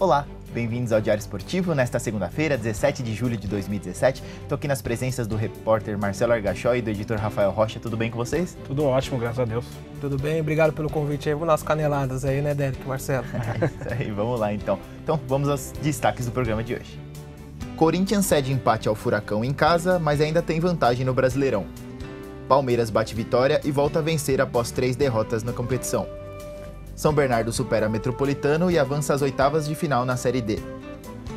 Olá, bem-vindos ao Diário Esportivo. Nesta segunda-feira, 17 de julho de 2017, estou aqui nas presenças do repórter Marcelo Argachó e do editor Rafael Rocha. Tudo bem com vocês? Tudo ótimo, graças a Deus. Tudo bem, obrigado pelo convite aí. Vamos nas caneladas aí, né, Derek, Marcelo? é isso aí, vamos lá então. Então, vamos aos destaques do programa de hoje. Corinthians cede empate ao Furacão em casa, mas ainda tem vantagem no Brasileirão. Palmeiras bate vitória e volta a vencer após três derrotas na competição. São Bernardo supera Metropolitano e avança às oitavas de final na Série D.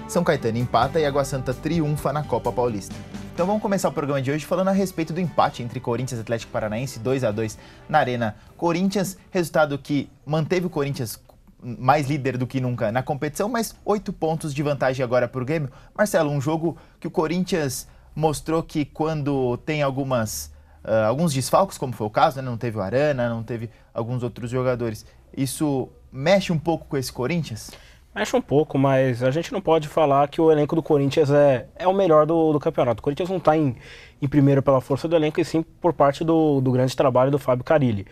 São Caetano empata e Água Santa triunfa na Copa Paulista. Então vamos começar o programa de hoje falando a respeito do empate entre Corinthians e Atlético Paranaense 2 a 2 na Arena Corinthians, resultado que manteve o Corinthians mais líder do que nunca na competição, mas oito pontos de vantagem agora para o Grêmio. Marcelo, um jogo que o Corinthians mostrou que quando tem algumas uh, alguns desfalques, como foi o caso, né? não teve o Arana, não teve alguns outros jogadores. Isso mexe um pouco com esse Corinthians? Mexe um pouco, mas a gente não pode falar que o elenco do Corinthians é, é o melhor do, do campeonato. O Corinthians não está em, em primeiro pela força do elenco, e sim por parte do, do grande trabalho do Fábio Carilli.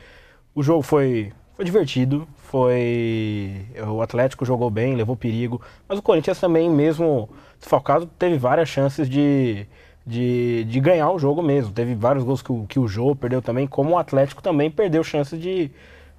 O jogo foi, foi divertido, foi o Atlético jogou bem, levou perigo, mas o Corinthians também, mesmo desfalcado, teve várias chances de, de, de ganhar o jogo mesmo. Teve vários gols que o, que o Jô perdeu também, como o Atlético também perdeu chance de,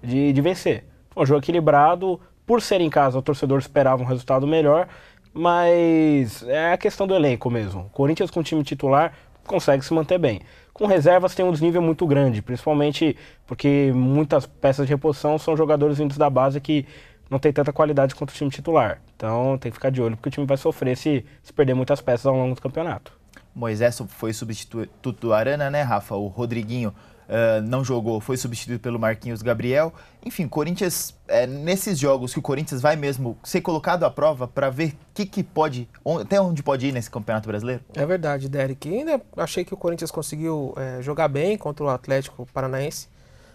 de, de vencer. Foi um jogo equilibrado, por ser em casa, o torcedor esperava um resultado melhor, mas é a questão do elenco mesmo. O Corinthians com time titular consegue se manter bem. Com reservas tem um desnível muito grande, principalmente porque muitas peças de reposição são jogadores vindos da base que não tem tanta qualidade quanto o time titular. Então tem que ficar de olho porque o time vai sofrer se, se perder muitas peças ao longo do campeonato. Moisés foi substituto do Arana, né, Rafa? O Rodriguinho Uh, não jogou, foi substituído pelo Marquinhos Gabriel. Enfim, Corinthians, é, nesses jogos que o Corinthians vai mesmo ser colocado à prova para ver que, que pode, até onde pode ir nesse Campeonato Brasileiro? É verdade, Derek. ainda achei que o Corinthians conseguiu é, jogar bem contra o Atlético Paranaense,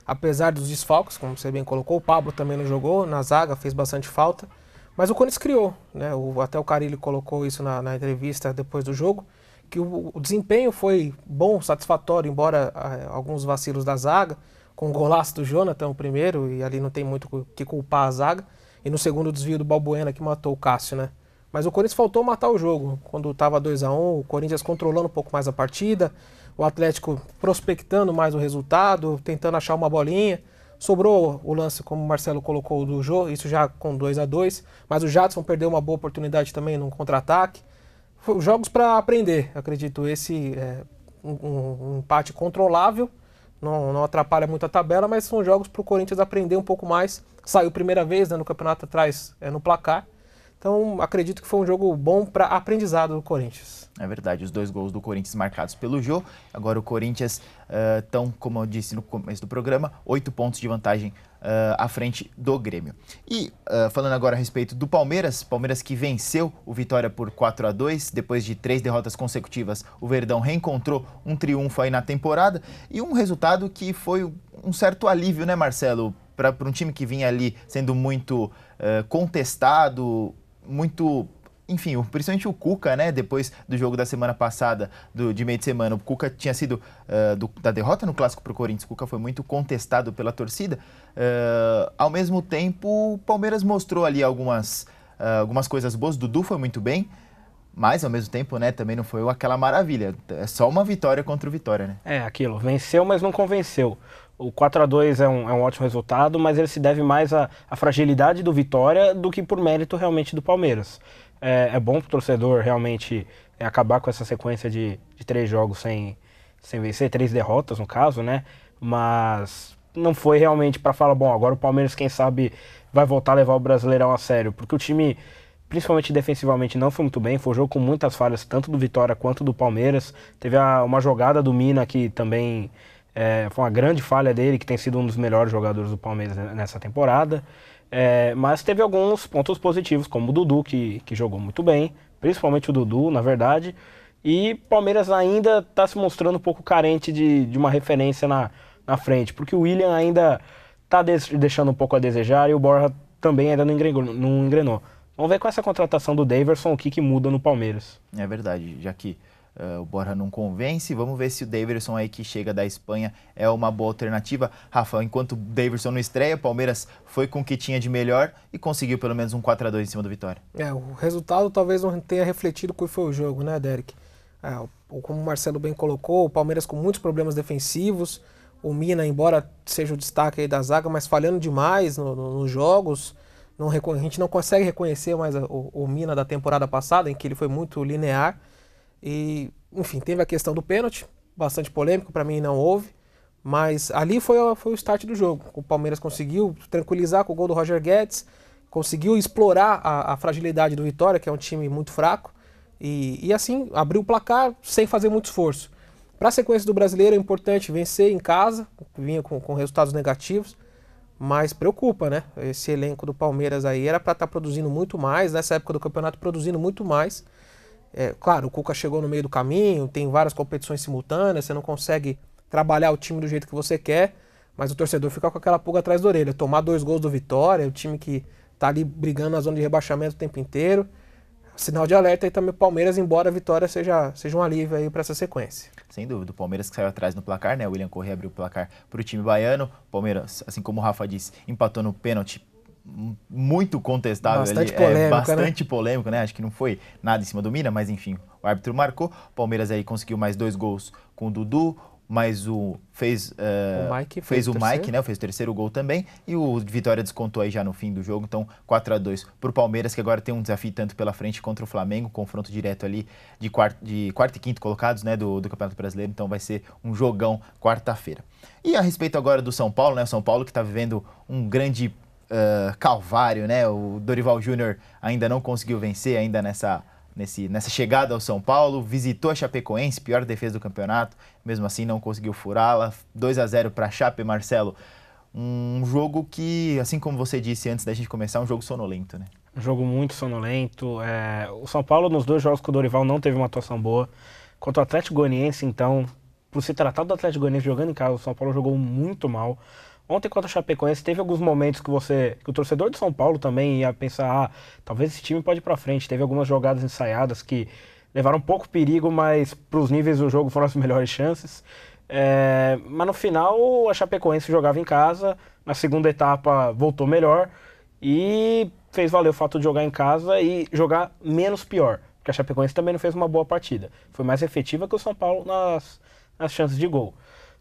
apesar dos desfalques, como você bem colocou. O Pablo também não jogou, na zaga fez bastante falta. Mas o Corinthians criou, né? O, até o Carilli colocou isso na, na entrevista depois do jogo que o, o desempenho foi bom, satisfatório, embora ah, alguns vacilos da zaga, com o golaço do Jonathan, o primeiro, e ali não tem muito o que culpar a zaga, e no segundo desvio do Balbuena que matou o Cássio, né? Mas o Corinthians faltou matar o jogo. Quando estava 2 a 1 um, o Corinthians controlando um pouco mais a partida, o Atlético prospectando mais o resultado, tentando achar uma bolinha. Sobrou o lance, como o Marcelo colocou, do jogo, isso já com 2 a 2 Mas o Jadson perdeu uma boa oportunidade também num contra-ataque jogos para aprender, acredito. Esse é um, um, empate controlável, não, não atrapalha muito a tabela, mas são jogos para o Corinthians aprender um pouco mais. Saiu primeira vez né, no campeonato atrás é, no placar. Então, acredito que foi um jogo bom para aprendizado do Corinthians. É verdade, os dois gols do Corinthians marcados pelo Jô. Agora o Corinthians estão, como eu disse no começo do programa, oito pontos de vantagem uh, à frente do Grêmio. E uh, falando agora a respeito do Palmeiras, Palmeiras que venceu o Vitória por 4 a 2 depois de três derrotas consecutivas, o Verdão reencontrou um triunfo aí na temporada e um resultado que foi um certo alívio, né, Marcelo? Para um time que vinha ali sendo muito uh, contestado, muito enfim, principalmente o Cuca, né? Depois do jogo da semana passada, do, de meio de semana, o Cuca tinha sido uh, do, da derrota no clássico pro Corinthians. O Cuca foi muito contestado pela torcida. Uh, ao mesmo tempo, o Palmeiras mostrou ali algumas, uh, algumas coisas boas. Dudu foi muito bem. Mas, ao mesmo tempo, né, também não foi aquela maravilha. É só uma vitória contra o Vitória, né? É, aquilo. Venceu, mas não convenceu. O 4 a 2 é um, é um ótimo resultado, mas ele se deve mais à, à fragilidade do Vitória do que por mérito realmente do Palmeiras é, é bom pro torcedor realmente é, acabar com essa sequência de, de três jogos sem, sem vencer, três derrotas no caso, né? Mas não foi realmente para falar, bom, agora o Palmeiras, quem sabe, vai voltar a levar o Brasileirão a sério, porque o time, principalmente defensivamente, não foi muito bem, foi um jogo com muitas falhas, tanto do Vitória quanto do Palmeiras. Teve a, uma jogada do Mina que também é, foi uma grande falha dele, que tem sido um dos melhores jogadores do Palmeiras nessa temporada. É, mas teve alguns pontos positivos, como o Dudu, que, que jogou muito bem, principalmente o Dudu, na verdade. E Palmeiras ainda está se mostrando um pouco carente de, de uma referência na, na frente, porque o William ainda está deixando um pouco a desejar e o Borja também ainda não engrenou. Não engrenou. Vamos ver com essa contratação do Daverson o que, que muda no Palmeiras. É verdade, já que Uh, o Borja não convence. Vamos ver se o Davidson aí que chega da Espanha é uma boa alternativa. Rafa, enquanto o Davidson não estreia, o Palmeiras foi com o que tinha de melhor e conseguiu pelo menos um 4 a 2 em cima do Vitória. É, o resultado talvez não tenha refletido qual foi o jogo, né, Derek? É, como o Marcelo bem colocou, o Palmeiras com muitos problemas defensivos. O Mina, embora seja o destaque aí da zaga, mas falhando demais no, no, nos jogos. Não, a gente não consegue reconhecer mais o, o Mina da temporada passada, em que ele foi muito linear. E, enfim, teve a questão do pênalti, bastante polêmico, para mim não houve. Mas ali foi, foi o start do jogo. O Palmeiras conseguiu tranquilizar com o gol do Roger Guedes, conseguiu explorar a, a fragilidade do Vitória, que é um time muito fraco, e, e assim abriu o placar sem fazer muito esforço. Para a sequência do brasileiro é importante vencer em casa, vinha com, com resultados negativos, mas preocupa, né? Esse elenco do Palmeiras aí era para estar tá produzindo muito mais, nessa época do campeonato produzindo muito mais. É, claro, o Cuca chegou no meio do caminho, tem várias competições simultâneas, você não consegue trabalhar o time do jeito que você quer, mas o torcedor fica com aquela pulga atrás da orelha. Tomar dois gols do Vitória, o é time que tá ali brigando na zona de rebaixamento o tempo inteiro. Sinal de alerta aí também o Palmeiras, embora a vitória seja, seja um alívio aí para essa sequência. Sem dúvida, o Palmeiras que saiu atrás no placar, né? O William Corrêa abriu o placar para o time baiano. O Palmeiras, assim como o Rafa disse, empatou no pênalti muito contestável bastante ali, polêmico, é né? bastante né? polêmico, né? Acho que não foi nada em cima do Mina, mas enfim, o árbitro marcou. Palmeiras aí conseguiu mais dois gols com o Dudu, mas o fez uh, o Mike fez, fez o, o Mike, né? Fez o terceiro gol também e o Vitória descontou aí já no fim do jogo, então 4 a 2 para o Palmeiras que agora tem um desafio tanto pela frente contra o Flamengo, confronto direto ali de quarto, de quarto e quinto colocados, né? Do, do Campeonato Brasileiro, então vai ser um jogão quarta-feira. E a respeito agora do São Paulo, né? O São Paulo que está vivendo um grande uh, calvário, né? O Dorival Júnior ainda não conseguiu vencer ainda nessa, nesse, nessa chegada ao São Paulo. Visitou a Chapecoense, pior defesa do campeonato. Mesmo assim, não conseguiu furá-la. 2 a 0 para Chape, Marcelo. Um jogo que, assim como você disse antes da gente começar, é um jogo sonolento, né? Um jogo muito sonolento. É... O São Paulo, nos dois jogos com o Dorival, não teve uma atuação boa. Quanto ao Atlético Goianiense, então, por se tratar do Atlético Goianiense jogando em casa, o São Paulo jogou muito mal. Ontem contra a Chapecoense teve alguns momentos que você, que o torcedor de São Paulo também ia pensar, ah, talvez esse time pode ir para frente. Teve algumas jogadas ensaiadas que levaram um pouco perigo, mas para os níveis do jogo foram as melhores chances. É, mas no final a Chapecoense jogava em casa, na segunda etapa voltou melhor e fez valer o fato de jogar em casa e jogar menos pior, porque a Chapecoense também não fez uma boa partida. Foi mais efetiva que o São Paulo nas, nas chances de gol.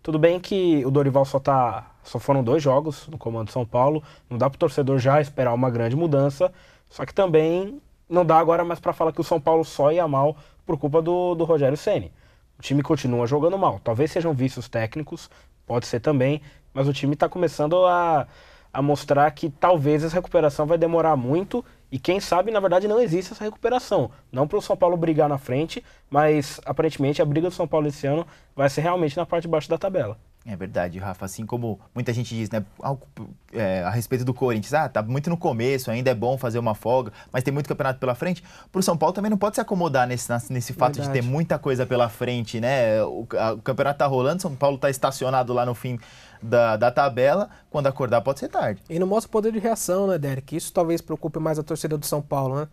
Tudo bem que o Dorival só tá. Só foram dois jogos no comando de São Paulo. Não dá pro torcedor já esperar uma grande mudança. Só que também não dá agora mais para falar que o São Paulo só ia mal por culpa do, do Rogério Ceni. O time continua jogando mal. Talvez sejam vícios técnicos, pode ser também, mas o time está começando a, a mostrar que talvez essa recuperação vai demorar muito e quem sabe, na verdade, não existe essa recuperação. Não para o São Paulo brigar na frente, mas aparentemente a briga do São Paulo esse ano vai ser realmente na parte de baixo da tabela. É verdade, Rafa. Assim como muita gente diz, né, ao, é, a respeito do Corinthians, ah, tá muito no começo, ainda é bom fazer uma folga, mas tem muito campeonato pela frente. Pro São Paulo também não pode se acomodar nesse, nesse fato verdade. de ter muita coisa pela frente, né? O, a, o campeonato tá rolando, São Paulo tá estacionado lá no fim da, da, tabela, quando acordar pode ser tarde. E não mostra o poder de reação, né, Derek? Isso talvez preocupe mais a torcida do São Paulo, né?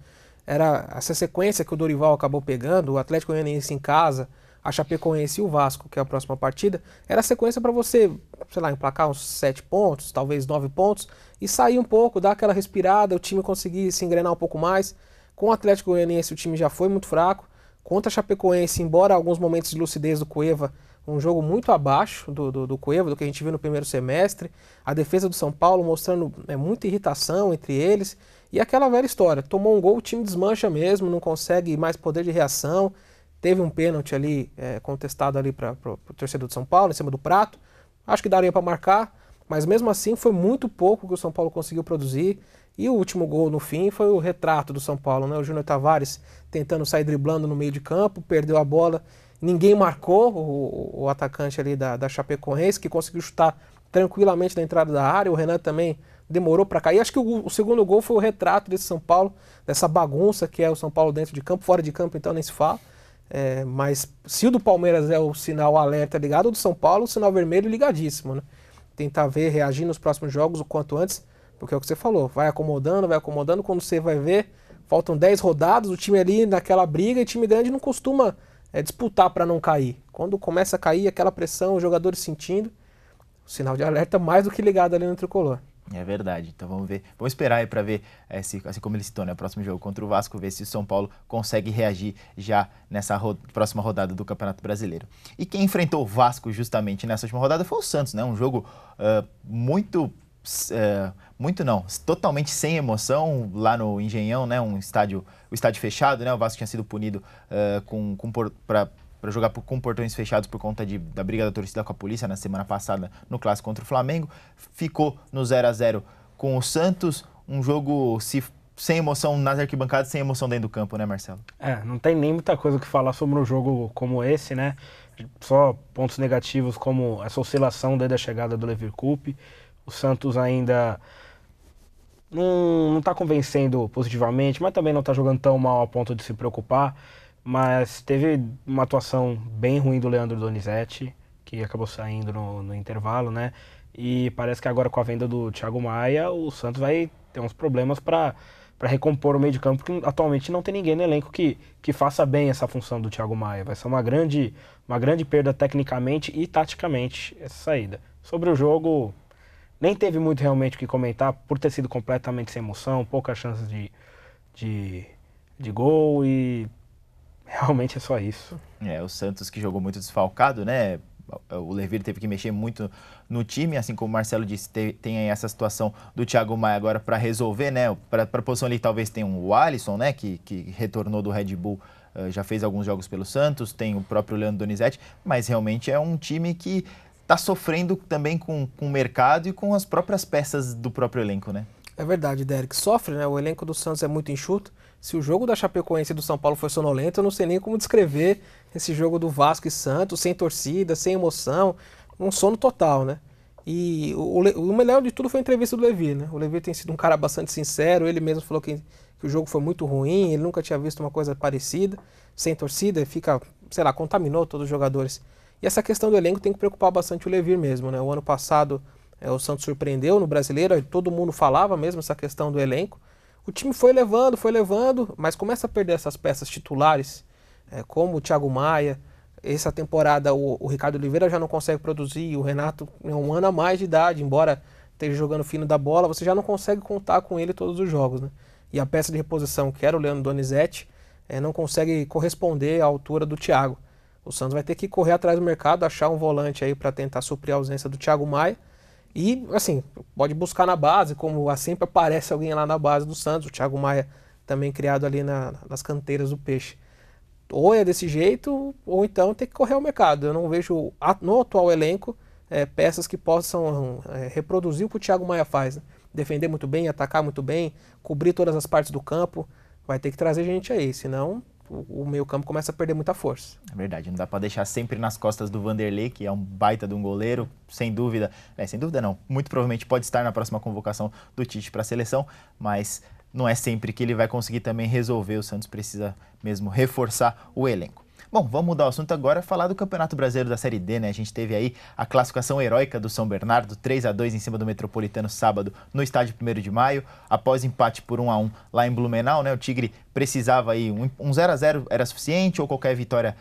Era essa sequência que o Dorival acabou pegando, o Atlético Goianiense em casa, a Chapecoense e o Vasco, que é a próxima partida, era a sequência para você, sei lá, emplacar uns sete pontos, talvez nove pontos, e sair um pouco, dar aquela respirada, o time conseguir se engrenar um pouco mais. Com o Atlético Goianiense o time já foi muito fraco. Contra a Chapecoense, embora alguns momentos de lucidez do Cueva, um jogo muito abaixo do, do, do Cueva, do que a gente viu no primeiro semestre. A defesa do São Paulo mostrando né, muita irritação entre eles. E aquela velha história, tomou um gol, o time desmancha mesmo, não consegue mais poder de reação. Teve um pênalti ali é, contestado ali para o torcedor de São Paulo, em cima do prato. Acho que daria para marcar, mas mesmo assim foi muito pouco que o São Paulo conseguiu produzir. E o último gol no fim foi o retrato do São Paulo, né? O Júnior Tavares tentando sair driblando no meio de campo, perdeu a bola, ninguém marcou o, o atacante ali da, da Chapecoense, que conseguiu chutar tranquilamente na entrada da área. O Renan também demorou para cair. Acho que o, o, segundo gol foi o retrato desse São Paulo, dessa bagunça que é o São Paulo dentro de campo, fora de campo então nem se fala. É, mas se o do Palmeiras é o sinal alerta ligado, o do São Paulo, o sinal vermelho ligadíssimo, né? Tentar ver, reagir nos próximos jogos o quanto antes, porque é o que você falou, vai acomodando, vai acomodando, quando você vai ver, faltam 10 rodadas, o time ali naquela briga, e time grande não costuma é, disputar para não cair. Quando começa a cair aquela pressão, os jogadores sentindo, o sinal de alerta mais do que ligado ali no tricolor. É verdade. Então vamos ver, vamos esperar aí para ver é, se, assim como ele citou, né, o próximo jogo contra o Vasco, ver se o São Paulo consegue reagir já nessa ro próxima rodada do Campeonato Brasileiro. E quem enfrentou o Vasco justamente nessa última rodada foi o Santos, né? Um jogo uh, muito muito não, totalmente sem emoção lá no Engenhão, né? Um estádio, o estádio fechado, né? O Vasco tinha sido punido uh, com, com por, pra, para jogar por, com portões fechados por conta de, da briga da torcida com a polícia na semana passada no clássico contra o Flamengo. Ficou no 0 a 0 com o Santos, um jogo se, sem emoção nas arquibancadas, sem emoção dentro do campo, né, Marcelo? É, não tem nem muita coisa que falar sobre um jogo como esse, né? Só pontos negativos como essa oscilação desde a chegada do Leverkusen. O Santos ainda não, está convencendo positivamente, mas também não está jogando tão mal a ponto de se preocupar. Mas teve uma atuação bem ruim do Leandro Donizete, que acabou saindo no, no intervalo, né? E parece que agora com a venda do Thiago Maia, o Santos vai ter uns problemas para para recompor o meio de campo, porque atualmente não tem ninguém no elenco que, que faça bem essa função do Thiago Maia. Vai ser uma grande, uma grande perda tecnicamente e taticamente essa saída. Sobre o jogo, nem teve muito realmente o que comentar, por ter sido completamente sem emoção, poucas chances de, de, de gol e Realmente é só isso. É, o Santos que jogou muito desfalcado, né? O Levir teve que mexer muito no time, assim como o Marcelo disse, tem aí essa situação do Thiago Maia agora para resolver, né? Para a posição ali talvez tenha um o Alisson, né? Que, que retornou do Red Bull eh, já fez alguns jogos pelo Santos, tem o próprio Leandro Donizete, mas realmente é um time que está sofrendo também com, com o mercado e com as próprias peças do próprio elenco, né? É verdade, Derek. Sofre, né? O elenco do Santos é muito enxuto. Se o jogo da Chapecoense e do São Paulo foi sonolento, eu não sei nem como descrever esse jogo do Vasco e Santos, sem torcida, sem emoção, um sono total, né? E o, o, melhor de tudo foi a entrevista do Levi, né? O Levi tem sido um cara bastante sincero, ele mesmo falou que, que o jogo foi muito ruim, ele nunca tinha visto uma coisa parecida, sem torcida, fica, sei lá, contaminou todos os jogadores. E essa questão do elenco tem que preocupar bastante o Levi mesmo, né? O ano passado é, o Santos surpreendeu no Brasileiro, todo mundo falava mesmo essa questão do elenco, o time foi levando, foi levando, mas começa a perder essas peças titulares, é, como o Thiago Maia. Essa temporada o, o, Ricardo Oliveira já não consegue produzir, o Renato é um ano a mais de idade, embora esteja jogando fino da bola, você já não consegue contar com ele todos os jogos. Né? E a peça de reposição, que era o Leandro Donizete, é, não consegue corresponder à altura do Thiago. O Santos vai ter que correr atrás do mercado, achar um volante aí para tentar suprir a ausência do Thiago Maia e, assim, pode buscar na base, como sempre aparece alguém lá na base do Santos, o Thiago Maia também criado ali na, nas canteiras do Peixe. Ou é desse jeito, ou então tem que correr ao mercado. Eu não vejo no atual elenco é, peças que possam é, reproduzir o que o Thiago Maia faz. Né? Defender muito bem, atacar muito bem, cobrir todas as partes do campo. Vai ter que trazer gente aí, senão o, meio campo começa a perder muita força. É verdade, não dá para deixar sempre nas costas do Vanderlei, que é um baita de um goleiro, sem dúvida. É, sem dúvida não, muito provavelmente pode estar na próxima convocação do Tite para a seleção, mas não é sempre que ele vai conseguir também resolver. O Santos precisa mesmo reforçar o elenco. Bom, vamos mudar o assunto agora e falar do Campeonato Brasileiro da Série D, né? A gente teve aí a classificação heróica do São Bernardo, 3 a 2 em cima do Metropolitano sábado no estádio 1 de maio, após empate por 1 a 1 lá em Blumenau, né? O Tigre precisava aí um, um 0 a 0 era suficiente ou qualquer vitória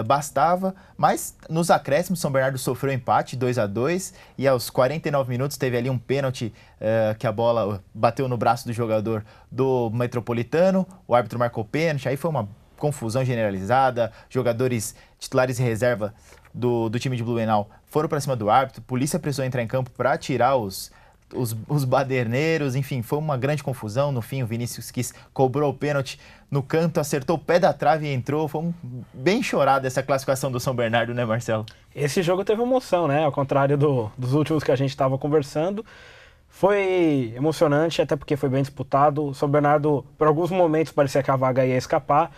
Uh, bastava, mas nos acréscimos São Bernardo sofreu um empate 2 a 2 e aos 49 minutos teve ali um pênalti uh, que a bola bateu no braço do jogador do Metropolitano, o árbitro marcou pênalti, aí foi uma confusão generalizada, jogadores titulares e reserva do, do time de Blumenau foram para cima do árbitro, polícia precisou entrar em campo para tirar os, os, os baderneiros, enfim, foi uma grande confusão. No fim, o Vinícius quis, cobrou o pênalti no canto, acertou o pé da trave e entrou. Foi um, bem chorada essa classificação do São Bernardo, né, Marcelo? Esse jogo teve emoção, né? Ao contrário do, dos últimos que a gente estava conversando. Foi emocionante, até porque foi bem disputado. O São Bernardo, por alguns momentos, parecia que a vaga ia escapar.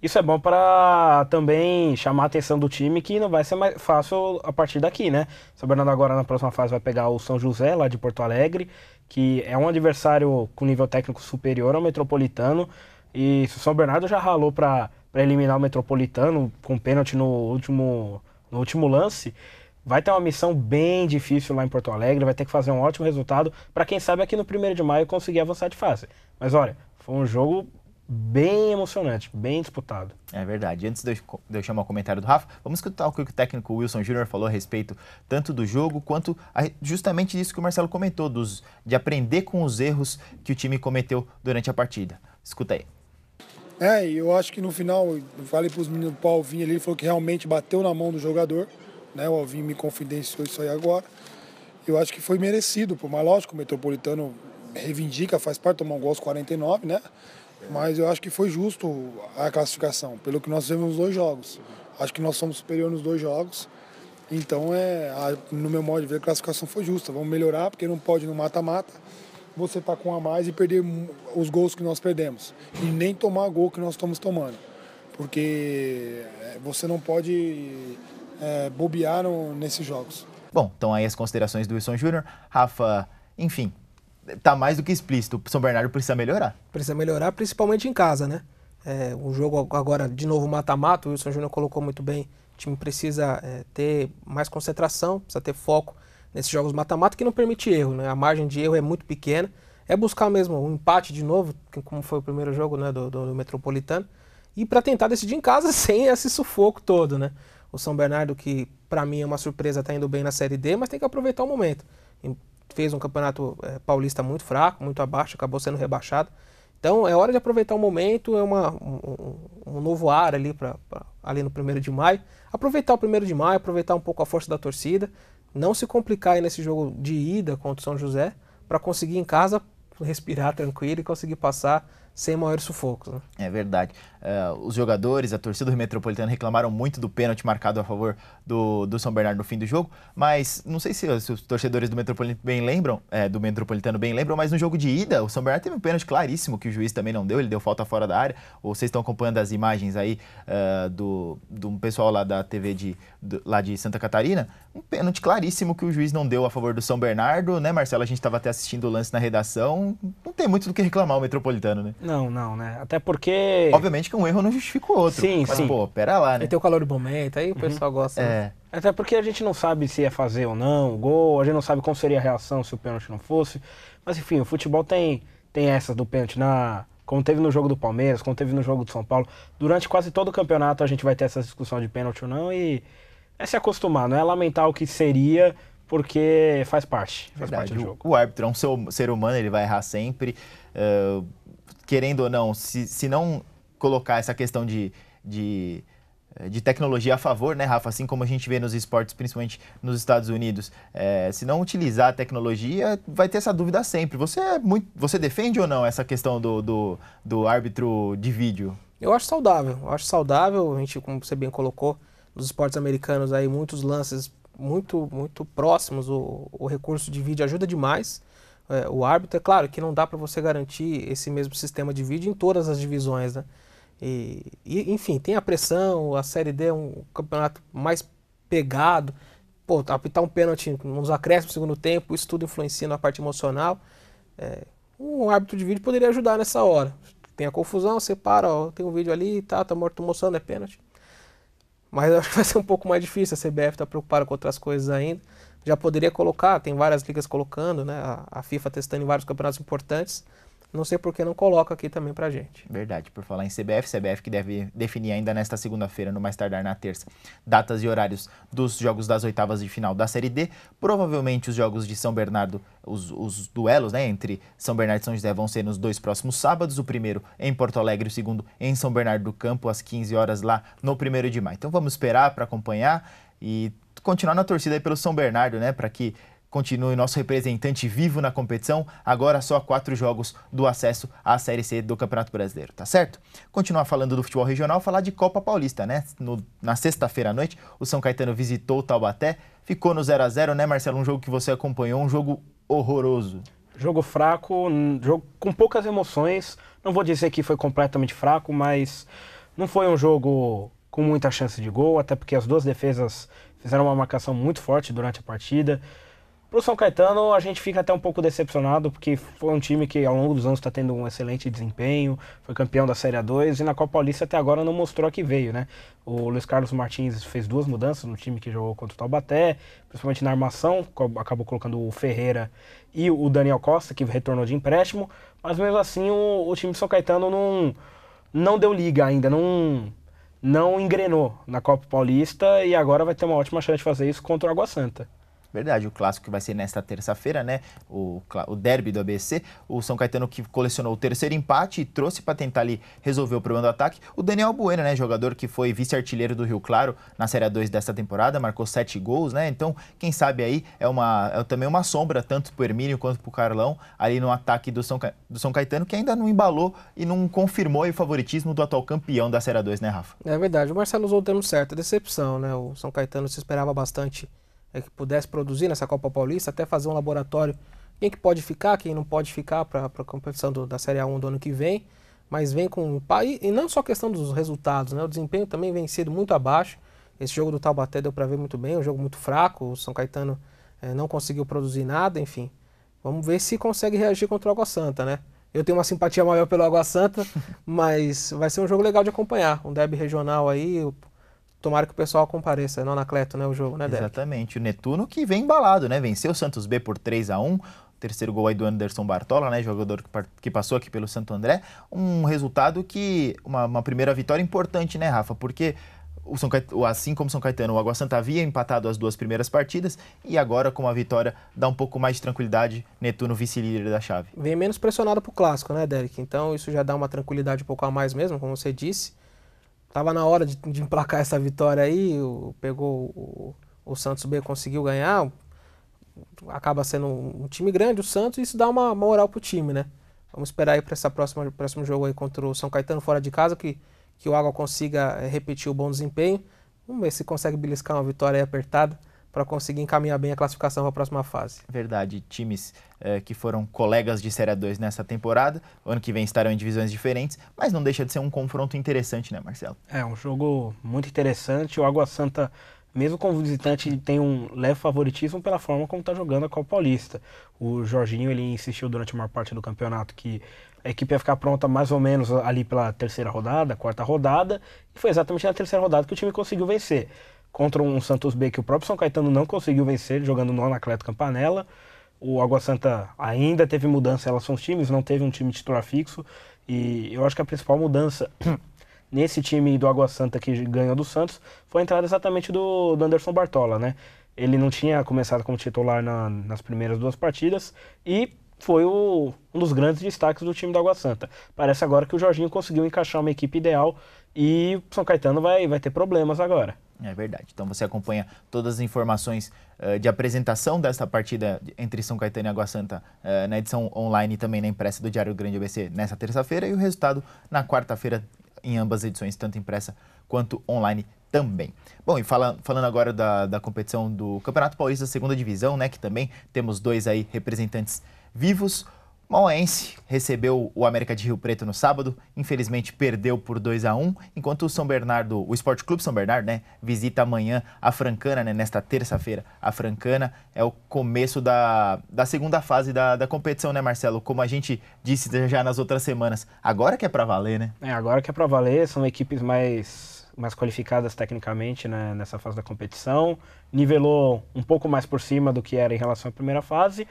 Isso é bom para também chamar a atenção do time, que não vai ser mais fácil a partir daqui, né? São Bernardo agora na próxima fase vai pegar o São José, lá de Porto Alegre, que é um adversário com nível técnico superior ao Metropolitano. E o São Bernardo já ralou para eliminar o Metropolitano com pênalti no último, no último lance vai ter uma missão bem difícil lá em Porto Alegre, vai ter que fazer um ótimo resultado para quem sabe aqui no 1 de maio conseguir avançar de fase. Mas olha, foi um jogo bem emocionante, bem disputado. É verdade. Antes de eu chamar o comentário do Rafa, vamos escutar o que o técnico Wilson Júnior falou a respeito tanto do jogo quanto justamente isso que o Marcelo comentou, dos, de aprender com os erros que o time cometeu durante a partida. Escuta aí. É, eu acho que no final, eu falei para os meninos do Alvinho ali, ele falou que realmente bateu na mão do jogador, né? O Alvinho me confidenciou isso aí agora. Eu acho que foi merecido, por mais lógico, o Metropolitano reivindica, faz parte, tomar um gol aos 49, né? Mas eu acho que foi justo a classificação, pelo que nós fizemos nos dois jogos. Acho que nós somos superiores nos dois jogos. Então, é, a, no meu modo de ver, a classificação foi justa. Vamos melhorar, porque não pode no mata-mata você tá com a mais e perder os gols que nós perdemos. E nem tomar gol que nós estamos tomando. Porque é, você não pode é, bobear no, nesses jogos. Bom, então aí as considerações do Wilson Júnior. Rafa, enfim, tá mais do que explícito. O São Bernardo precisa melhorar. Precisa melhorar, principalmente em casa, né? É, o jogo agora, de novo, mata-mata, o Wilson Júnior colocou muito bem. O time precisa é, ter mais concentração, precisa ter foco nesses jogos mata-mata, que não permite erro, né? A margem de erro é muito pequena. É buscar mesmo um empate de novo, como foi o primeiro jogo né, do, do, do Metropolitano, e para tentar decidir em casa sem esse sufoco todo, né? O São Bernardo, que para mim é uma surpresa, está indo bem na Série D, mas tem que aproveitar o momento fez um campeonato é, paulista muito fraco, muito abaixo, acabou sendo rebaixado. Então é hora de aproveitar o momento, é uma, um, um novo ar ali, pra, pra ali no primeiro de maio. Aproveitar o primeiro de maio, aproveitar um pouco a força da torcida, não se complicar nesse jogo de ida contra o São José, para conseguir em casa respirar tranquilo e conseguir passar sem maior sufoco. Né? É verdade. Uh, os jogadores, a torcida do Metropolitano reclamaram muito do pênalti marcado a favor do, do São Bernardo no fim do jogo, mas não sei se, se os torcedores do Metropolitano bem lembram, é, do Metropolitano bem lembram, mas no jogo de ida, o São Bernardo teve um pênalti claríssimo que o juiz também não deu, ele deu falta fora da área. Ou vocês estão acompanhando as imagens aí uh, do, do pessoal lá da TV de, do, lá de Santa Catarina, um pênalti claríssimo que o juiz não deu a favor do São Bernardo, né, Marcelo? A gente estava até assistindo o lance na redação, não tem muito do que reclamar o Metropolitano, né? Não, não, né? Até porque. Obviamente que um erro não justifica o outro. Sim, mas, sim. Pô, pera lá, né? E tem o calor do momento, aí o uhum. pessoal gosta. Né? É. Né? Até porque a gente não sabe se ia fazer ou não o gol, a gente não sabe como seria a reação se o pênalti não fosse. Mas enfim, o futebol tem, tem essas do pênalti na. Como teve no jogo do Palmeiras, como teve no jogo do São Paulo. Durante quase todo o campeonato a gente vai ter essa discussão de pênalti ou não e é se acostumar, não é lamentar o que seria, porque faz parte. Faz Verdade. parte do jogo. O árbitro é um ser humano, ele vai errar sempre. Uh querendo ou não, se, se não colocar essa questão de, de, eh, de tecnologia a favor, né, Rafa? Assim como a gente vê nos esportes, principalmente nos Estados Unidos, é, se não utilizar a tecnologia, vai ter essa dúvida sempre. Você, é muito, você defende ou não essa questão do, do, do árbitro de vídeo? Eu acho saudável, eu acho saudável, a gente, como você bem colocou, nos esportes americanos aí muitos lances muito muito próximos, o, o recurso de vídeo ajuda demais é, o árbitro. É claro que não dá para você garantir esse mesmo sistema de vídeo em todas as divisões, né? E, e, enfim, tem a pressão, a Série D é um campeonato mais pegado. Pô, apitar um pênalti nos acréscimos no segundo tempo, isso tudo influencia na parte emocional. É, um árbitro de vídeo poderia ajudar nessa hora. Tem a confusão, você para, ó, tem um vídeo ali, tá, tá morto, mostrando, é pênalti. Mas eu acho que vai ser um pouco mais difícil, a CBF está preocupada com outras coisas ainda já poderia colocar, tem várias ligas colocando, né? A, FIFA testando em vários campeonatos importantes. Não sei por que não coloca aqui também pra gente. Verdade, por falar em CBF, CBF que deve definir ainda nesta segunda-feira, no mais tardar na terça, datas e horários dos jogos das oitavas de final da Série D. Provavelmente os jogos de São Bernardo, os, os duelos né, entre São Bernardo e São José vão ser nos dois próximos sábados, o primeiro em Porto Alegre, o segundo em São Bernardo do Campo, às 15 horas lá no primeiro de maio. Então vamos esperar para acompanhar e continuar na torcida aí pelo São Bernardo, né? Para que continue nosso representante vivo na competição, agora só quatro jogos do acesso à Série C do Campeonato Brasileiro, tá certo? Continuar falando do futebol regional, falar de Copa Paulista, né? No, na sexta-feira à noite, o São Caetano visitou o Taubaté, ficou no 0 a 0 né, Marcelo? Um jogo que você acompanhou, um jogo horroroso. Jogo fraco, jogo com poucas emoções. Não vou dizer que foi completamente fraco, mas não foi um jogo com muita chance de gol, até porque as duas defesas fizeram uma marcação muito forte durante a partida. Para o São Caetano, a gente fica até um pouco decepcionado, porque foi um time que ao longo dos anos está tendo um excelente desempenho, foi campeão da Série A2 e na Copa Paulista até agora não mostrou que veio, né? O Luiz Carlos Martins fez duas mudanças no time que jogou contra o Taubaté, principalmente na armação, acabou colocando o Ferreira e o Daniel Costa, que retornou de empréstimo, mas mesmo assim o, o time do São Caetano não, não deu liga ainda, não não engrenou na Copa Paulista e agora vai ter uma ótima chance de fazer isso contra o Água Santa. Verdade, o clássico que vai ser nesta terça-feira, né? O, o derby do ABC. O São Caetano que colecionou o terceiro empate e trouxe para tentar ali resolver o problema do ataque. O Daniel Bueno, né? Jogador que foi vice-artilheiro do Rio Claro na Série 2 desta temporada, marcou sete gols, né? Então, quem sabe aí é, uma, é também uma sombra, tanto para o Hermínio quanto para o Carlão, ali no ataque do São, do São Caetano, que ainda não embalou e não confirmou o favoritismo do atual campeão da Série 2, né, Rafa? É verdade, o Marcelo usou o termo certo, decepção, né? O São Caetano se esperava bastante é, que pudesse produzir nessa Copa Paulista, até fazer um laboratório, quem que pode ficar, quem não pode ficar para a competição do, da Série A1 do ano que vem, mas vem com... E, e não só a questão dos resultados, né? o desempenho também vem sido muito abaixo, esse jogo do Taubaté deu para ver muito bem, um jogo muito fraco, o São Caetano é, não conseguiu produzir nada, enfim. Vamos ver se consegue reagir contra o Água Santa, né? Eu tenho uma simpatia maior pelo Água Santa, mas vai ser um jogo legal de acompanhar. Um derby regional aí, Tomara que o pessoal compareça não Anacleto, né, o jogo, né, Derek? Exatamente. O Netuno que vem embalado, né? Venceu o Santos B por 3 a 1 terceiro gol aí do Anderson Bartola, né, jogador que, que passou aqui pelo Santo André, um resultado que, uma, uma primeira vitória importante, né, Rafa, porque o São Caetano, assim como São Caetano, o Água Santa havia empatado as duas primeiras partidas e agora com a vitória dá um pouco mais de tranquilidade Netuno vice-líder da chave. Vem menos pressionado pro clássico, né, Derek? Então isso já dá uma tranquilidade um pouco a mais mesmo, como você disse. Tava na hora de, de emplacar essa vitória aí, o, pegou o, o Santos B, conseguiu ganhar. Acaba sendo um, um, time grande, o Santos, e isso dá uma moral pro time, né? Vamos esperar aí para esse próximo jogo aí contra o São Caetano fora de casa, que, que o Água consiga eh, repetir o bom desempenho. Vamos ver se consegue beliscar uma vitória aí apertada para conseguir encaminhar bem a classificação para a próxima fase. Verdade, times eh, que foram colegas de Série A2 nessa temporada, ano que vem estarão em divisões diferentes, mas não deixa de ser um confronto interessante, né, Marcelo? É, um jogo muito interessante. O Água Santa, mesmo como visitante, tem um leve favoritismo pela forma como está jogando a Copa Paulista. O Jorginho, ele insistiu durante uma parte do campeonato que a equipe ia ficar pronta mais ou menos ali pela terceira rodada, quarta rodada, e foi exatamente na terceira rodada que o time conseguiu vencer contra um Santos B que o próprio São Caetano não conseguiu vencer, jogando no Anacleto Campanella. O Água Santa ainda teve mudança em relação aos times, não teve um time titular fixo. E eu acho que a principal mudança nesse time do Água Santa que ganhou do Santos foi a entrada exatamente do, do Anderson Bartola, né? Ele não tinha começado como titular na, nas primeiras duas partidas e foi o, um dos grandes destaques do time do Água Santa. Parece agora que o Jorginho conseguiu encaixar uma equipe ideal e o São Caetano vai, vai ter problemas agora. É verdade. Então você acompanha todas as informações uh, de apresentação desta partida entre São Caetano e Água Santa uh, na edição online e também na impressa do Diário Grande ABC nessa terça-feira e o resultado na quarta-feira em ambas edições, tanto impressa quanto online também. Bom, e fala, falando agora da, da competição do Campeonato Paulista Segunda Divisão, né, que também temos dois aí representantes vivos. Mauense recebeu o América de Rio Preto no sábado, infelizmente perdeu por 2 a 1 enquanto o São Bernardo, o Esporte Clube São Bernardo, né, visita amanhã a Francana, né, nesta terça-feira. A Francana é o começo da, da segunda fase da, da competição, né, Marcelo? Como a gente disse já nas outras semanas, agora que é para valer, né? É, agora que é para valer, são equipes mais, mais qualificadas tecnicamente né, nessa fase da competição, nivelou um pouco mais por cima do que era em relação à primeira fase.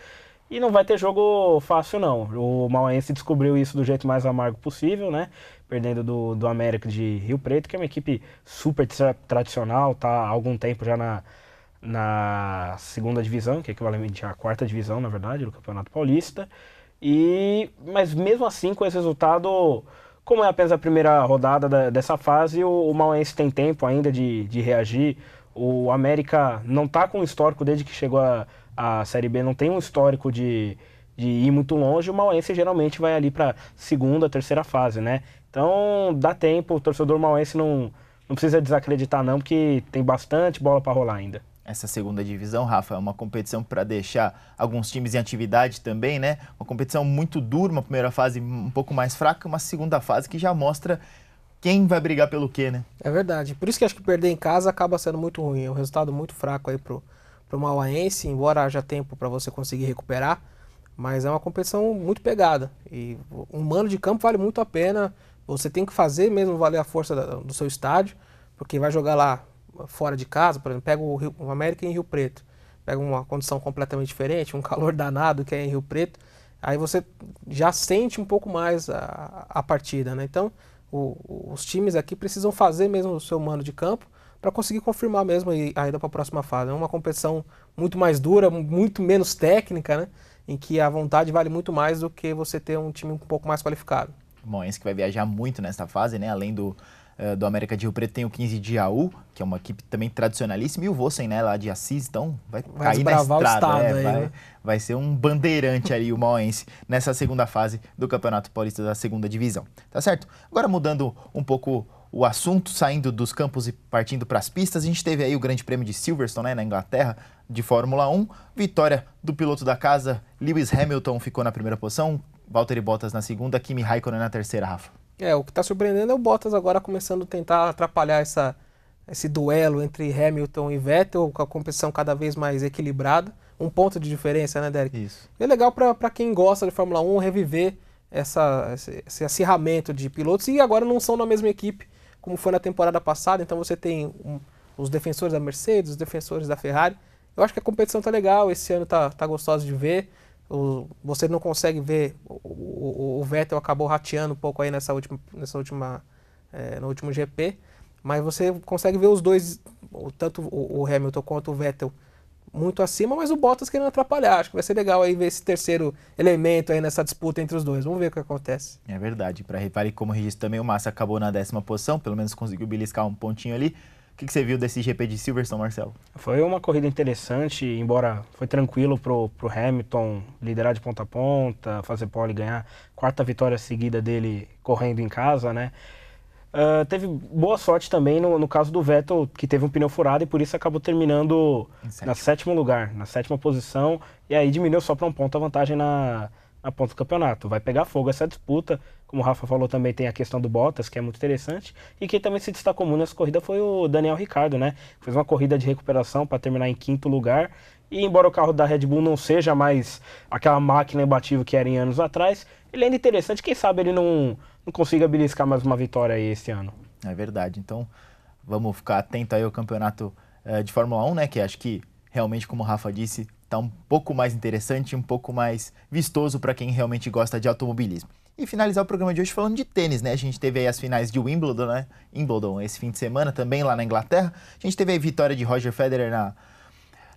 E não vai ter jogo fácil, não. O Mauense descobriu isso do jeito mais amargo possível, né? Perdendo do, do América de Rio Preto, que é uma equipe super tra tradicional, tá há algum tempo já na, na segunda divisão, que é equivalente à quarta divisão, na verdade, do Campeonato Paulista. E, mas mesmo assim, com esse resultado, como é apenas a primeira rodada da, dessa fase, o, o Mauense tem tempo ainda de, de reagir. O América não tá com o histórico desde que chegou a a Série B não tem um histórico de, de ir muito longe, o Mauense geralmente vai ali para segunda, terceira fase, né? Então dá tempo, o torcedor Mauense não, não precisa desacreditar não, porque tem bastante bola para rolar ainda essa segunda divisão, Rafa. É uma competição para deixar alguns times em atividade também, né? Uma competição muito dura, uma primeira fase um pouco mais fraca, uma segunda fase que já mostra quem vai brigar pelo quê, né? É verdade. Por isso que acho que perder em casa acaba sendo muito ruim. É um resultado muito fraco aí pro para o Mauaense, embora haja tempo para você conseguir recuperar, mas é uma competição muito pegada. E um mano de campo vale muito a pena. Você tem que fazer mesmo valer a força do seu estádio, porque vai jogar lá fora de casa, por exemplo, pega o, Rio, o América em Rio Preto, pega uma condição completamente diferente, um calor danado que é em Rio Preto, aí você já sente um pouco mais a, a partida, né? Então, o, os times aqui precisam fazer mesmo o seu mano de campo para conseguir confirmar mesmo e ainda para a próxima fase. É uma competição muito mais dura, muito menos técnica, né? Em que a vontade vale muito mais do que você ter um time um pouco mais qualificado. Moense que vai viajar muito nesta fase, né? Além do, uh, do América de Rio Preto, tem o 15 de Jaú, que é uma equipe também tradicionalíssima, e o Vossen, né? Lá de Assis, então vai, vai cair na estrada. É, aí, vai, né? vai ser um bandeirante ali o Moense nessa segunda fase do Campeonato Paulista da segunda divisão. Tá certo? Agora mudando um pouco o assunto, saindo dos campos e partindo para as pistas. A gente teve aí o Grande Prêmio de Silverstone, né, na Inglaterra, de Fórmula 1. Vitória do piloto da casa, Lewis Hamilton ficou na primeira posição, Valtteri Bottas na segunda, Kimi Raikkonen na terceira, Rafa. É, o que está surpreendendo é o Bottas agora começando a tentar atrapalhar essa, esse duelo entre Hamilton e Vettel, com a competição cada vez mais equilibrada. Um ponto de diferença, né, Derek? Isso. E é legal para quem gosta de Fórmula 1 reviver essa, esse, esse acirramento de pilotos e agora não são na mesma equipe como foi na temporada passada. Então você tem um, os defensores da Mercedes, os defensores da Ferrari. Eu acho que a competição está legal, esse ano está tá gostoso de ver. O, você não consegue ver, o, o, o, Vettel acabou rateando um pouco aí nessa última, nessa última é, no último GP, mas você consegue ver os dois, tanto o, o Hamilton quanto o Vettel, muito acima, mas o Bottas querendo atrapalhar. Acho que vai ser legal aí ver esse terceiro elemento aí nessa disputa entre os dois. Vamos ver o que acontece. É verdade. Para reparar como registro também, o Massa acabou na décima posição, pelo menos conseguiu beliscar um pontinho ali. O que, que, você viu desse GP de Silverstone, Marcelo? Foi uma corrida interessante, embora foi tranquilo pro, pro Hamilton liderar de ponta a ponta, fazer pole e ganhar quarta vitória seguida dele correndo em casa, né? Uh, teve boa sorte também no, no, caso do Vettel, que teve um pneu furado e por isso acabou terminando na sétimo lugar, na sétima posição, e aí diminuiu só para um ponto a vantagem na, na ponta do campeonato. Vai pegar fogo essa disputa, como o Rafa falou também, tem a questão do Bottas, que é muito interessante, e quem também se destacou muito nessa corrida foi o Daniel Ricardo, né? Fez uma corrida de recuperação para terminar em quinto lugar, e embora o carro da Red Bull não seja mais aquela máquina imbatível que era em anos atrás, ele ainda é interessante, quem sabe ele não não consiga beliscar mais uma vitória aí esse ano. É verdade. Então, vamos ficar atento aí ao campeonato uh, de Fórmula 1, né? Que acho que realmente, como o Rafa disse, está um pouco mais interessante, um pouco mais vistoso para quem realmente gosta de automobilismo. E finalizar o programa de hoje falando de tênis, né? A gente teve aí as finais de Wimbledon, né? Wimbledon esse fim de semana também lá na Inglaterra. A gente teve aí vitória de Roger Federer na,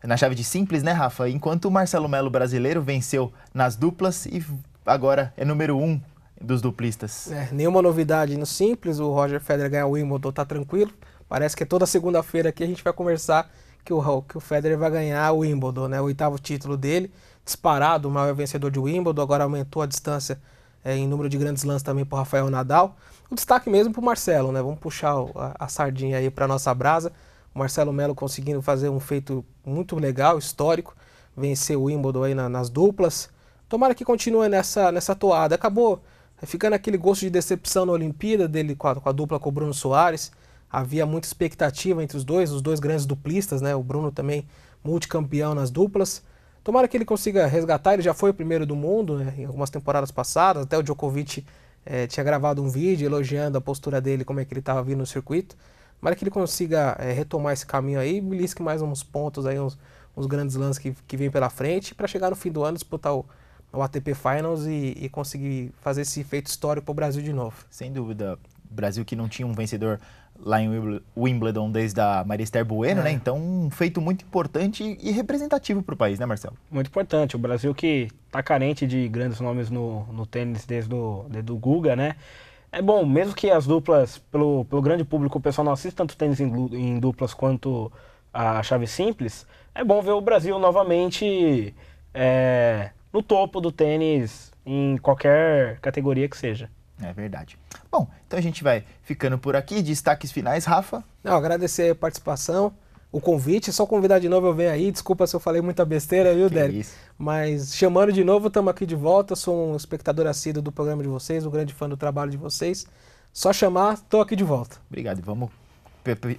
na chave de simples, né, Rafa? Enquanto o Marcelo Melo brasileiro venceu nas duplas e agora é número um dos duplistas. É, nenhuma novidade no simples, o Roger Federer ganha o Wimbledon, tá tranquilo. Parece que é toda segunda-feira aqui a gente vai conversar que o, que o Federer vai ganhar o Wimbledon, né? O oitavo título dele, disparado, o maior vencedor de Wimbledon, agora aumentou a distância é, em número de grandes lances também para Rafael Nadal. O destaque mesmo para o Marcelo, né? Vamos puxar a, a sardinha aí para nossa brasa. O Marcelo Melo conseguindo fazer um feito muito legal, histórico, vencer o Wimbledon aí na, nas duplas. Tomara que continue nessa, nessa toada. Acabou é, Ficando aquele gosto de decepção na Olimpíada dele com a, com a dupla com o Bruno Soares. Havia muita expectativa entre os dois, os dois grandes duplistas, né? O Bruno também multicampeão nas duplas. Tomara que ele consiga resgatar, ele já foi o primeiro do mundo né? em algumas temporadas passadas, até o Djokovic é, tinha gravado um vídeo elogiando a postura dele, como é que ele estava vindo no circuito. Tomara que ele consiga é, retomar esse caminho aí, belisque mais uns pontos aí, uns, uns grandes lances que, que vem pela frente, para chegar no fim do ano disputar o, ao ATP Finals e, e conseguir fazer esse feito histórico para o Brasil de novo. Sem dúvida. Brasil que não tinha um vencedor lá em Wimbledon desde a Maria Esther Bueno, é. né? Então, um feito muito importante e representativo para o país, né, Marcelo? Muito importante. O Brasil que está carente de grandes nomes no, no tênis desde o, desde o Guga, né? É bom, mesmo que as duplas, pelo, pelo grande público, o pessoal não assista tanto tênis em, em duplas quanto a chave simples, é bom ver o Brasil novamente é, no topo do tênis, em qualquer categoria que seja. É verdade. Bom, então a gente vai ficando por aqui. Destaques finais, Rafa? Não, agradecer a participação, o convite. Só convidar de novo eu venho aí. Desculpa se eu falei muita besteira, viu, Derek? Mas chamando de novo, estamos aqui de volta. Sou um espectador assíduo do programa de vocês, um grande fã do trabalho de vocês. Só chamar, estou aqui de volta. Obrigado. Vamos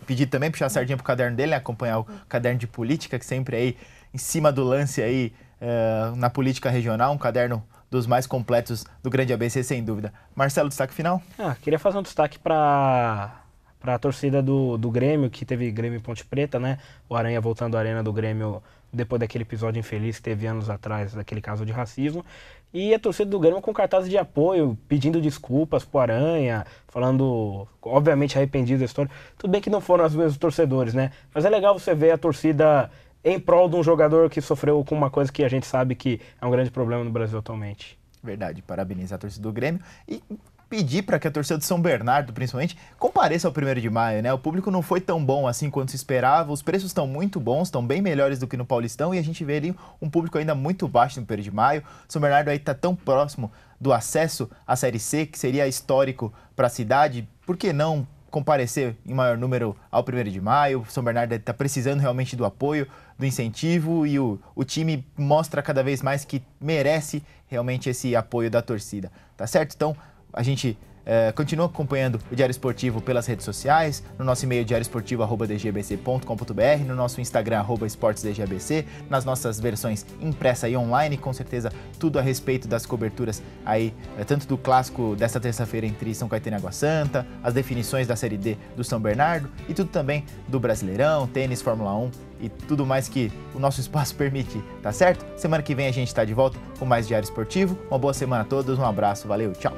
pedir também, puxar a sardinha para o caderno dele, né? acompanhar o caderno de política, que sempre aí em cima do lance aí é, na política regional, um caderno dos mais completos do Grande ABC, sem dúvida. Marcelo, destaque final? Ah, queria fazer um destaque para para a torcida do, do Grêmio, que teve Grêmio Ponte Preta, né? O Aranha voltando à arena do Grêmio depois daquele episódio infeliz que teve anos atrás, daquele caso de racismo. E a torcida do Grêmio com cartazes de apoio, pedindo desculpas pro Aranha, falando, obviamente, arrependido da história. Tudo bem que não foram os mesmos torcedores, né? Mas é legal você ver a torcida em prol de um jogador que sofreu com uma coisa que a gente sabe que é um grande problema no Brasil atualmente. Verdade, parabenizar a torcida do Grêmio e pedir para que a torcida de São Bernardo, principalmente, compareça ao 1 de maio, né? O público não foi tão bom assim quanto se esperava, os preços estão muito bons, estão bem melhores do que no Paulistão e a gente vê ali um público ainda muito baixo no 1 de maio. São Bernardo aí está tão próximo do acesso à Série C, que seria histórico para a cidade, por que não comparecer em maior número ao 1 de maio. São Bernardo está precisando realmente do apoio, do incentivo e o, o time mostra cada vez mais que merece realmente esse apoio da torcida. Tá certo? Então, a gente é, continua acompanhando o Diário Esportivo pelas redes sociais, no nosso e-mail diarioesportivo.dgbc.com.br, no nosso Instagram, esportesdgbc, nas nossas versões impressa e online, com certeza tudo a respeito das coberturas aí, é, tanto do clássico desta terça-feira entre São Caetano e Água Santa, as definições da Série D do São Bernardo e tudo também do Brasileirão, tênis, Fórmula 1 e tudo mais que o nosso espaço permite, tá certo? Semana que vem a gente está de volta com mais Diário Esportivo. Uma boa semana a todos, um abraço, valeu, tchau!